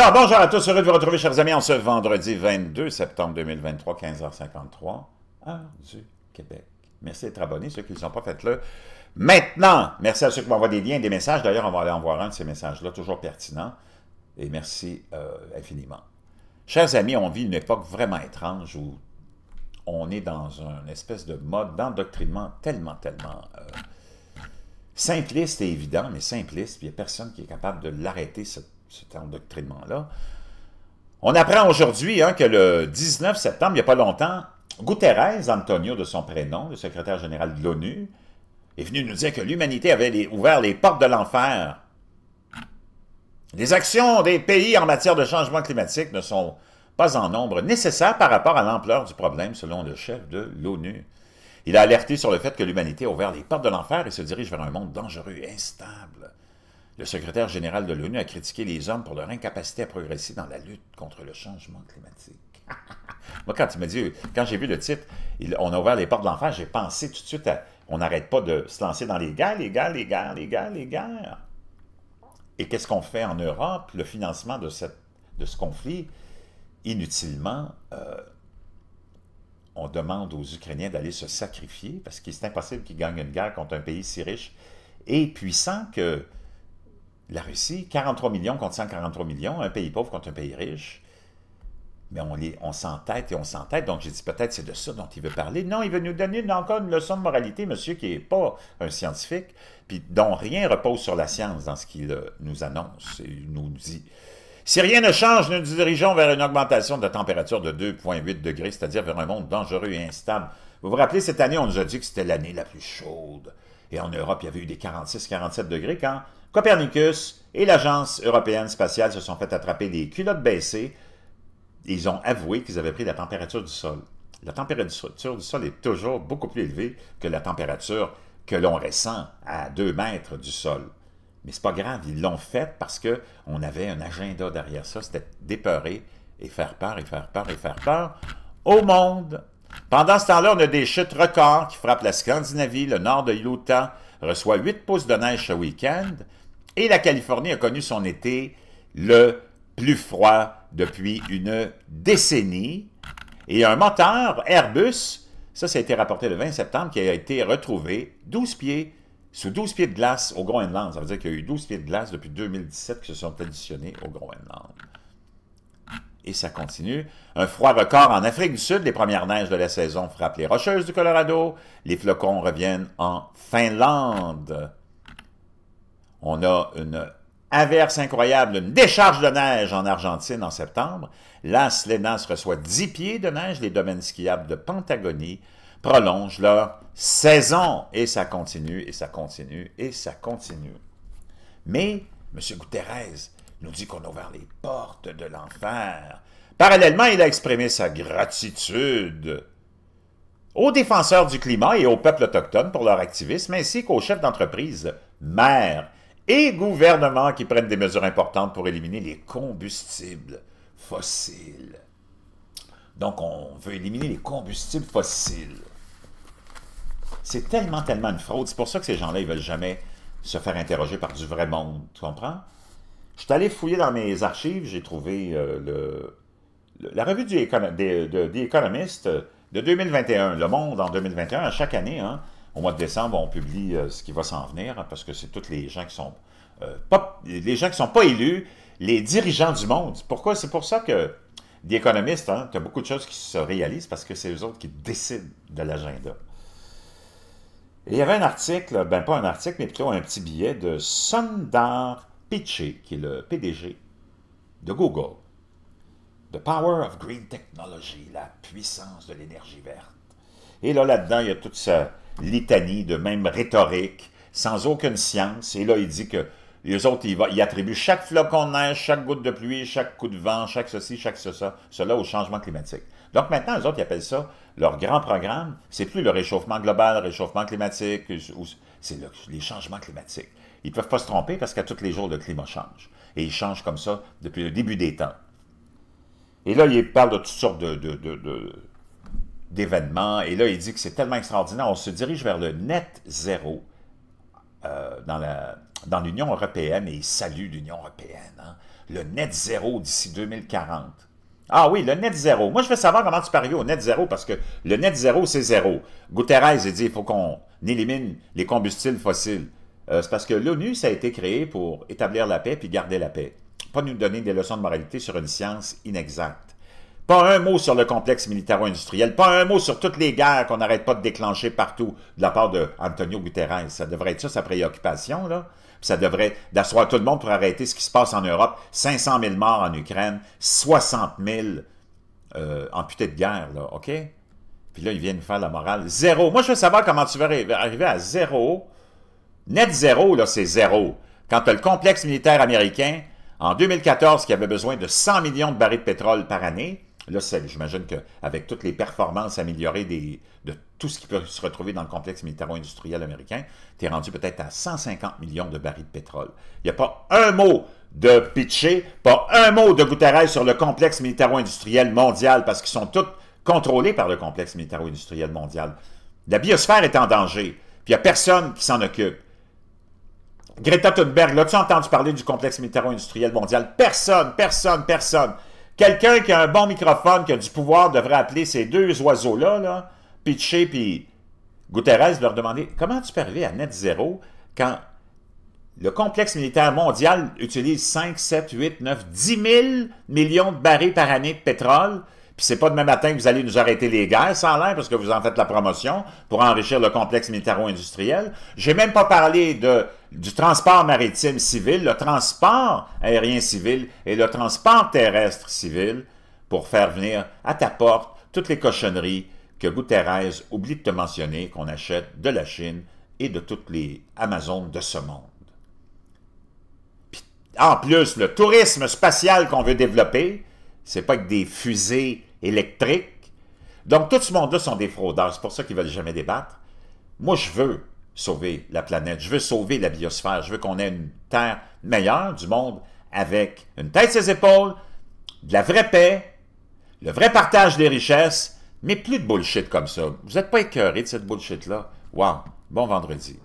Alors, bonjour à tous, heureux de vous retrouver, chers amis, en ce vendredi 22 septembre 2023, 15h53, heure du Québec. Merci d'être abonnés, ceux qui ne sont pas, faites-le maintenant. Merci à ceux qui m'envoient des liens, des messages. D'ailleurs, on va aller en voir un de ces messages-là, toujours pertinent. Et merci euh, infiniment. Chers amis, on vit une époque vraiment étrange où on est dans une espèce de mode d'endoctrinement tellement, tellement euh, simpliste et évident, mais simpliste, puis il n'y a personne qui est capable de l'arrêter, cette cet endoctrinement-là. On apprend aujourd'hui hein, que le 19 septembre, il n'y a pas longtemps, Guterres, Antonio de son prénom, le secrétaire général de l'ONU, est venu nous dire que l'humanité avait ouvert les portes de l'enfer. Les actions des pays en matière de changement climatique ne sont pas en nombre nécessaire par rapport à l'ampleur du problème, selon le chef de l'ONU. Il a alerté sur le fait que l'humanité a ouvert les portes de l'enfer et se dirige vers un monde dangereux, et instable, le secrétaire général de l'ONU a critiqué les hommes pour leur incapacité à progresser dans la lutte contre le changement climatique. Moi, quand il m'a dit, quand j'ai vu le titre, on a ouvert les portes de l'enfer, j'ai pensé tout de suite à. On n'arrête pas de se lancer dans les guerres, les guerres, les guerres, les guerres, les guerres. Et qu'est-ce qu'on fait en Europe? Le financement de, ce conflit, inutilement, euh, on demande aux Ukrainiens d'aller se sacrifier parce qu'il est impossible qu'ils gagnent une guerre contre un pays si riche et puissant que la Russie, 43 millions contre 143 millions, un pays pauvre contre un pays riche. Mais on, on s'entête et on s'entête. Donc, j'ai dit peut-être c'est de ça dont il veut parler. Non, il veut nous donner encore une leçon de moralité, monsieur, qui n'est pas un scientifique, puis dont rien repose sur la science dans ce qu'il euh, nous annonce et nous dit. Si rien ne change, nous nous dirigeons vers une augmentation de température de 2,8 degrés, c'est-à-dire vers un monde dangereux et instable. Vous vous rappelez, cette année, on nous a dit que c'était l'année la plus chaude. Et en Europe, il y avait eu des 46-47 degrés quand Copernicus et l'Agence européenne spatiale se sont fait attraper des culottes baissées. Ils ont avoué qu'ils avaient pris la température du sol. La température du sol est toujours beaucoup plus élevée que la température que l'on ressent à 2 mètres du sol. Mais n'est pas grave, ils l'ont fait parce que on avait un agenda derrière ça, c'était dépeurer et faire peur et faire peur et faire peur au monde. Pendant ce temps-là, on a des chutes records qui frappent la Scandinavie, le nord de l'Utah reçoit 8 pouces de neige ce week-end, et la Californie a connu son été le plus froid depuis une décennie. Et un moteur Airbus, ça, ça a été rapporté le 20 septembre, qui a été retrouvé 12 pieds sous 12 pieds de glace au Groenland. Ça veut dire qu'il y a eu 12 pieds de glace depuis 2017 qui se sont additionnés au Groenland et ça continue. Un froid record en Afrique du Sud, les premières neiges de la saison frappent les rocheuses du Colorado, les flocons reviennent en Finlande. On a une averse incroyable, une décharge de neige en Argentine en septembre. Las Lenas reçoit 10 pieds de neige, les domaines skiables de Pentagonie prolongent leur saison et ça continue et ça continue et ça continue. Mais, M. Guterres, nous dit qu'on a ouvert les portes de l'enfer. Parallèlement, il a exprimé sa gratitude aux défenseurs du climat et aux peuples autochtones pour leur activisme, ainsi qu'aux chefs d'entreprise, maires et gouvernements qui prennent des mesures importantes pour éliminer les combustibles fossiles. Donc, on veut éliminer les combustibles fossiles. C'est tellement, tellement une fraude. C'est pour ça que ces gens-là, ils veulent jamais se faire interroger par du vrai monde. Tu comprends? Je suis allé fouiller dans mes archives, j'ai trouvé euh, la revue du des, économistes Economist euh, de 2021, Le Monde en 2021, à chaque année, hein, au mois de décembre, on publie euh, ce qui va s'en venir, parce que c'est tous les gens qui sont les gens qui sont pas élus, les dirigeants du monde. Pourquoi? C'est pour ça que des économistes, hein, tu as beaucoup de choses qui se réalisent parce que c'est eux autres qui décident de l'agenda. il y avait un article, ben pas un article, mais plutôt un petit billet de Sundar qui est le PDG de Google. The Power of Green Technology, la puissance de l'énergie verte. Et là, là-dedans, il y a toute sa litanie de même rhétorique, sans aucune science. Et là, il dit que les autres, ils, attribuent chaque flocon de neige, chaque goutte de pluie, chaque coup de vent, chaque ceci, chaque cela, cela au changement climatique. Donc maintenant, les autres, ils appellent ça leur grand programme. C'est plus le réchauffement global, le réchauffement climatique, c'est les changements climatiques. Ils ne peuvent pas se tromper parce qu'à tous les jours, le climat change. Et il change comme ça depuis le début des temps. Et là, il parle de toutes sortes de, d'événements. Et là, il dit que c'est tellement extraordinaire. On se dirige vers le net zéro euh, dans, la, dans l'Union européenne et il salue l'Union européenne. Hein. Le net zéro d'ici 2040. Ah oui, le net zéro. Moi, je veux savoir comment tu paries au net zéro parce que le net zéro, c'est zéro. Guterres, il dit qu'il faut qu'on élimine les combustibles fossiles. Euh, c'est parce que l'ONU, ça a été créé pour établir la paix puis garder la paix. Pas nous donner des leçons de moralité sur une science inexacte. Pas un mot sur le complexe militaro-industriel, pas un mot sur toutes les guerres qu'on n'arrête pas de déclencher partout de la part d'Antonio Guterres. Ça devrait être ça sa préoccupation, là. ça devrait d'asseoir tout le monde pour arrêter ce qui se passe en Europe. 500 000 morts en Ukraine, 60 000 euh, amputés de guerre, là, OK? Puis là, ils viennent faire la morale. Zéro. Moi, je veux savoir comment tu vas arriver à zéro Net zéro, là, c'est zéro. Quand tu as le complexe militaire américain, en 2014, qui avait besoin de 100 millions de barils de pétrole par année, là, j'imagine qu'avec toutes les performances améliorées de tout ce qui peut se retrouver dans le complexe militaro-industriel américain, tu es rendu peut-être à 150 millions de barils de pétrole. Il n'y a pas un mot de pitcher, pas un mot de Guterres sur le complexe militaro-industriel mondial, parce qu'ils sont tous contrôlés par le complexe militaro-industriel mondial. La biosphère est en danger, puis il n'y a personne qui s'en occupe. Greta Thunberg, Là, tu entendu parler du complexe militaro-industriel mondial? Personne, personne, personne. Quelqu'un qui a un bon microphone, qui a du pouvoir, devrait appeler ces deux oiseaux-là, là, Pitcher puis Guterres, leur demander comment tu peux arriver à net zéro quand le complexe militaire mondial utilise 5, 7, 8, 9, 10 000 millions de barils par année de pétrole, puis c'est pas demain matin que vous allez nous arrêter les guerres, sans l'air, parce que vous en faites la promotion pour enrichir le complexe militaro-industriel. J'ai même pas parlé de, du transport maritime civil, le transport aérien civil et le transport terrestre civil pour faire venir à ta porte toutes les cochonneries que Guterres oublie de te mentionner qu'on achète de la Chine et de toutes les Amazones de ce monde. en plus, le tourisme spatial qu'on veut développer, c'est pas que des fusées électrique. Donc, tout ce monde-là sont des fraudeurs. C'est pour ça qu'ils ne veulent jamais débattre. Moi, je veux sauver la planète. Je veux sauver la biosphère. Je veux qu'on ait une Terre meilleure du monde avec une tête ses épaules, de la vraie paix, le vrai partage des richesses, mais plus de bullshit comme ça. Vous n'êtes pas écœuré de cette bullshit-là. Wow! Bon vendredi.